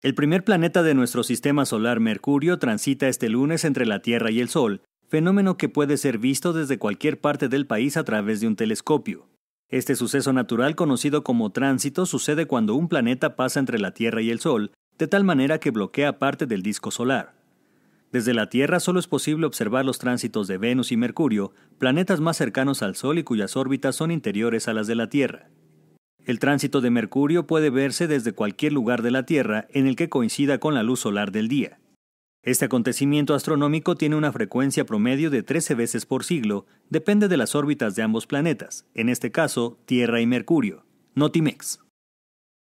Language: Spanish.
El primer planeta de nuestro sistema solar, Mercurio, transita este lunes entre la Tierra y el Sol, fenómeno que puede ser visto desde cualquier parte del país a través de un telescopio. Este suceso natural conocido como tránsito sucede cuando un planeta pasa entre la Tierra y el Sol, de tal manera que bloquea parte del disco solar. Desde la Tierra solo es posible observar los tránsitos de Venus y Mercurio, planetas más cercanos al Sol y cuyas órbitas son interiores a las de la Tierra. El tránsito de Mercurio puede verse desde cualquier lugar de la Tierra en el que coincida con la luz solar del día. Este acontecimiento astronómico tiene una frecuencia promedio de 13 veces por siglo, depende de las órbitas de ambos planetas, en este caso Tierra y Mercurio, Notimex.